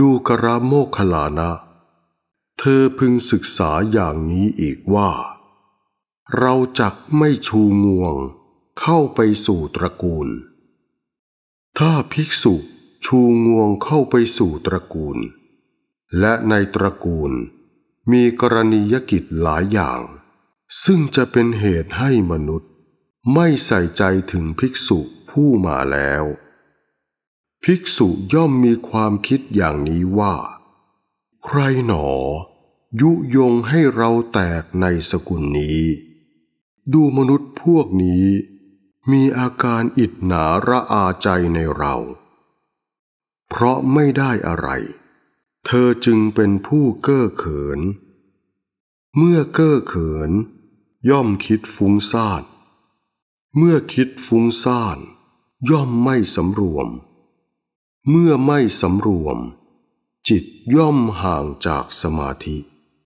ดูกราโมคลานะ เธอพึงศึกษาอย่างนี้อีกว่า เราจักไม่ชูงวงเข้าไปสู่ตระกูล ถ้าภิกษุชูงวงเข้าไปสู่ตระกูล และในตระกูล มีกรณียกิจหลายอย่าง ซึ่งจะเป็นเหตุให้มนุษย์ ไม่ใส่ใจถึงภิกษุผู้มาแล้วภิกษุย่อมมีความคิดอย่างนี้ว่า ใครหนอ ยุยงให้เราแตกในสกุลนี้ ดูมนุษย์พวกนี้ มีอาการอิดหนาระอาใจในเรา เพราะไม่ได้อะไร เธอจึงเป็นผู้เก้อเขิน เมื่อเก้อเขิน ย่อมคิดฟุ้งซ่าน เมื่อคิดฟุ้งซ่าน ย่อมไม่สำรวมเมื่อไม่สำรวม จิตย่อมห่างจากสมาธิ